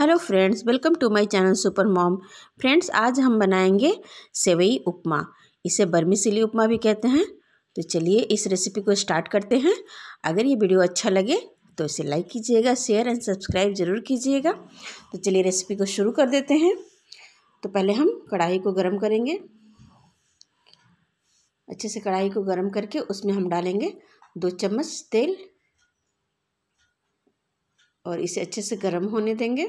Hello friends welcome to my channel super mom friends आज हम बनाएंगे सेवई उपमा इसे बर्मी सिली उपमा भी कहते हैं तो चलिए इस रेसिपी को स्टार्ट करते हैं अगर ये वीडियो अच्छा लगे तो इसे लाइक कीजिएगा शेयर एंड सब्सक्राइब ज़रूर कीजिएगा तो चलिए रेसिपी को शुरू कर देते हैं तो पहले हम कढ़ाई को गर्म करेंगे अच्छे से कढ़ाई को गर्म करके उसमें हम डालेंगे दो चम्मच तेल और इसे अच्छे से गर्म होने देंगे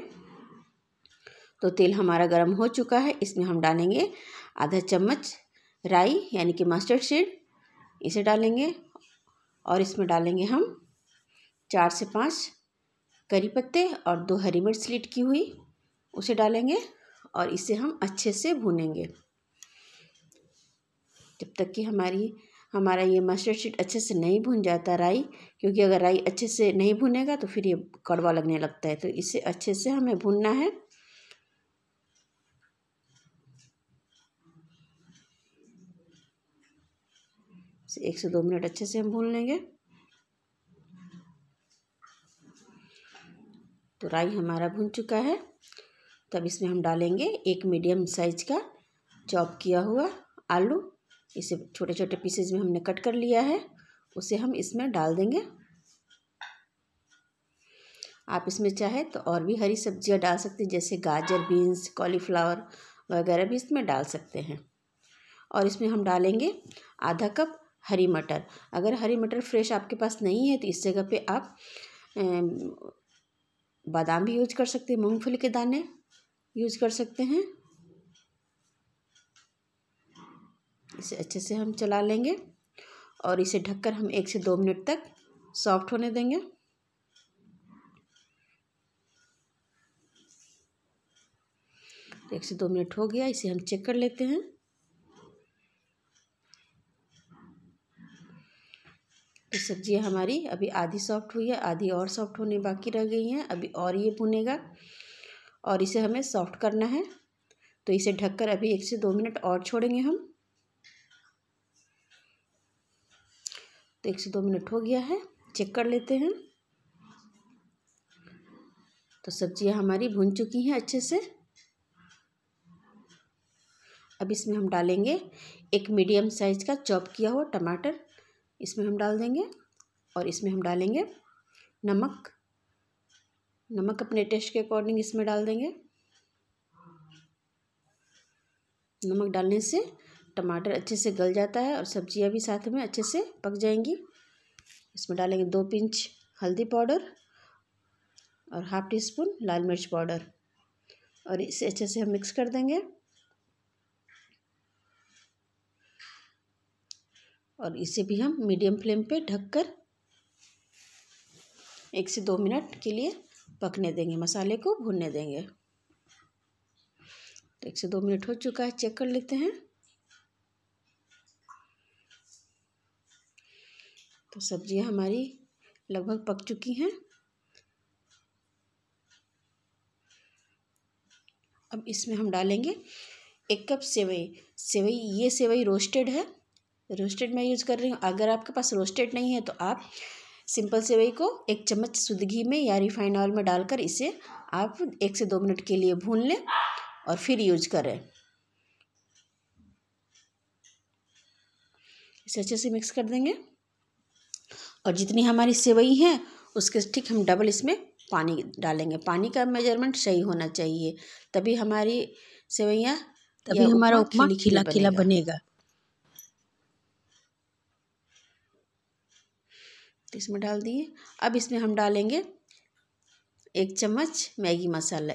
तो तेल हमारा गर्म हो चुका है इसमें हम डालेंगे आधा चम्मच राई यानी कि मस्टर्ड सीड इसे डालेंगे और इसमें डालेंगे हम चार से पाँच करी पत्ते और दो हरी मिर्च स्लिट की हुई उसे डालेंगे और इसे हम अच्छे से भूनेंगे जब तक कि हमारी हमारा ये मस्टर्ड सीड अच्छे से नहीं भुन जाता राई क्योंकि अगर राई अच्छे से नहीं भुनेगा तो फिर ये कड़वा लगने लगता है तो इसे अच्छे से हमें भुनना है एक से दो मिनट अच्छे से हम भून लेंगे तो राई हमारा भुन चुका है तब इसमें हम डालेंगे एक मीडियम साइज का चॉप किया हुआ आलू इसे छोटे छोटे पीसेज में हमने कट कर लिया है उसे हम इसमें डाल देंगे आप इसमें चाहे तो और भी हरी सब्जियां डाल सकते हैं जैसे गाजर बीन्स कॉलीफ्लावर वगैरह भी इसमें डाल सकते हैं और इसमें हम डालेंगे आधा कप हरी मटर अगर हरी मटर फ्रेश आपके पास नहीं है तो इस जगह पे आप बादाम भी यूज कर सकते हैं मूंगफली के दाने यूज कर सकते हैं इसे अच्छे से हम चला लेंगे और इसे ढककर हम एक से दो मिनट तक सॉफ्ट होने देंगे एक से दो मिनट हो गया इसे हम चेक कर लेते हैं तो सब्जी हमारी अभी आधी सॉफ्ट हुई है आधी और सॉफ्ट होने बाकी रह गई हैं अभी और ये भुनेगा और इसे हमें सॉफ्ट करना है तो इसे ढककर अभी एक से दो मिनट और छोड़ेंगे हम तो एक से दो मिनट हो गया है चेक कर लेते हैं तो सब्जियां हमारी भुन चुकी हैं अच्छे से अब इसमें हम डालेंगे एक मीडियम साइज़ का चॉप किया हुआ टमाटर इसमें हम डाल देंगे और इसमें हम डालेंगे नमक नमक अपने टेस्ट के अकॉर्डिंग इसमें डाल देंगे नमक डालने से टमाटर अच्छे से गल जाता है और सब्जियां भी साथ में अच्छे से पक जाएंगी इसमें डालेंगे दो पिंच हल्दी पाउडर और हाफ टी स्पून लाल मिर्च पाउडर और इसे अच्छे से हम मिक्स कर देंगे और इसे भी हम मीडियम फ्लेम पे ढककर एक से दो मिनट के लिए पकने देंगे मसाले को भूनने देंगे तो एक से दो मिनट हो चुका है चेक कर लेते हैं तो सब्जियां हमारी लगभग पक चुकी हैं अब इसमें हम डालेंगे एक कप सेवई सेवई ये सेवई रोस्टेड है रोस्टेड मैं यूज़ कर रही हूँ अगर आपके पास रोस्टेड नहीं है तो आप सिंपल सेवई को एक चम्मच सुदगी में या रिफाइंड ऑयल में डालकर इसे आप एक से दो मिनट के लिए भून लें और फिर यूज करें इसे अच्छे से मिक्स कर देंगे और जितनी हमारी सेवई हैं उसके ठीक हम डबल इसमें पानी डालेंगे पानी का मेजरमेंट सही होना चाहिए तभी हमारी सेवैयाँ तभी हमारा उपमा खिला खिला बनेगा। तो इसमें डाल दिए अब इसमें हम डालेंगे एक चम्मच मैगी मसाला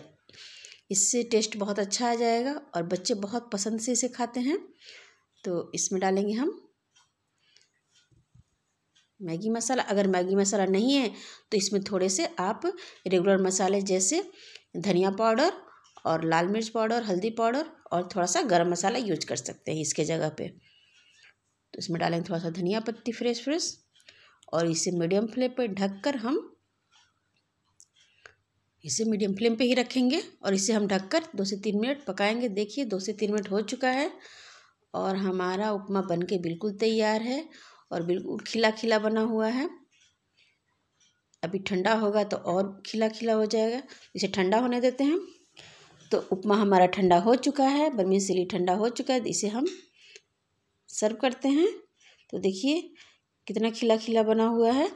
इससे टेस्ट बहुत अच्छा आ जाएगा और बच्चे बहुत पसंद से इसे खाते हैं तो इसमें डालेंगे हम मैगी मसाला अगर मैगी मसाला नहीं है तो इसमें थोड़े से आप रेगुलर मसाले जैसे धनिया पाउडर और लाल मिर्च पाउडर हल्दी पाउडर और थोड़ा सा गरम मसाला यूज कर सकते हैं इसके जगह पे तो इसमें डालेंगे थोड़ा सा धनिया पत्ती फ्रेश फ्रेश और इसे मीडियम फ्लेम पे ढककर हम इसे मीडियम फ्लेम पे ही रखेंगे और इसे हम ढककर दो से तीन मिनट पकाएंगे देखिए दो से तीन मिनट हो चुका है और हमारा उपमा बन बिल्कुल तैयार है और बिल्कुल खिला खिला बना हुआ है अभी ठंडा होगा तो और खिला खिला हो जाएगा इसे ठंडा होने देते हैं तो उपमा हमारा ठंडा हो चुका है बर्मी सिली ठंडा हो चुका है इसे हम सर्व करते हैं तो देखिए कितना खिला खिला बना हुआ है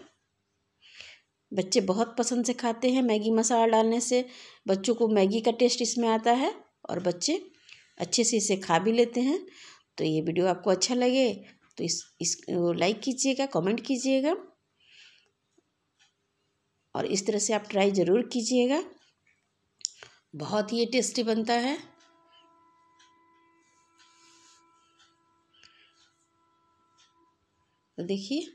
बच्चे बहुत पसंद से खाते हैं मैगी मसाला डालने से बच्चों को मैगी का टेस्ट इसमें आता है और बच्चे अच्छे से इसे खा भी लेते हैं तो ये वीडियो आपको अच्छा लगे तो इस इस लाइक कीजिएगा कमेंट कीजिएगा और इस तरह से आप ट्राई ज़रूर कीजिएगा बहुत ही टेस्टी बनता है तो देखिए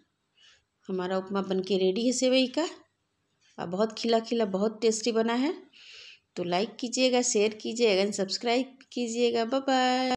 हमारा उपमा बनके रेडी है सेवई का और बहुत खिला खिला बहुत टेस्टी बना है तो लाइक कीजिएगा शेयर कीजिएगा एंड सब्सक्राइब कीजिएगा बाय बाय